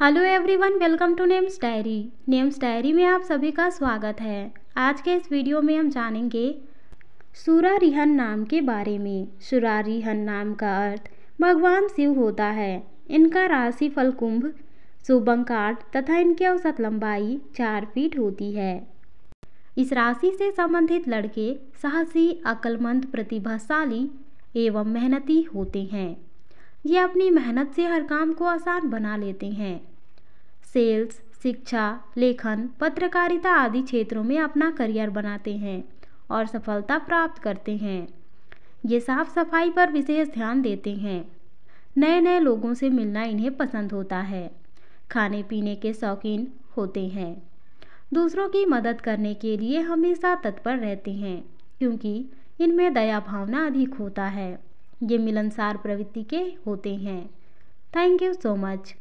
hello everyone welcome to names diary names diary में आप सभी का स्वागत है आज के इस वीडियो में हम जानेंगे सूरा रिहन नाम के बारे में सूरा रिहन नाम का अर्थ भगवान शिव होता है इनका राशि फल कुंभ शुभंकाट तथा इनकी औसत लंबाई चार फीट होती है इस राशि से संबंधित लड़के साहसी अकलमंद प्रतिभाशाली एवं मेहनती होते हैं ये अपनी मेहनत से हर काम को आसान बना लेते हैं सेल्स शिक्षा लेखन पत्रकारिता आदि क्षेत्रों में अपना करियर बनाते हैं और सफलता प्राप्त करते हैं ये साफ सफाई पर विशेष ध्यान देते हैं नए नए लोगों से मिलना इन्हें पसंद होता है खाने पीने के शौकीन होते हैं दूसरों की मदद करने के लिए हमेशा तत्पर रहते हैं क्योंकि इनमें दया भावना अधिक होता है ये मिलनसार प्रवृत्ति के होते हैं थैंक यू सो मच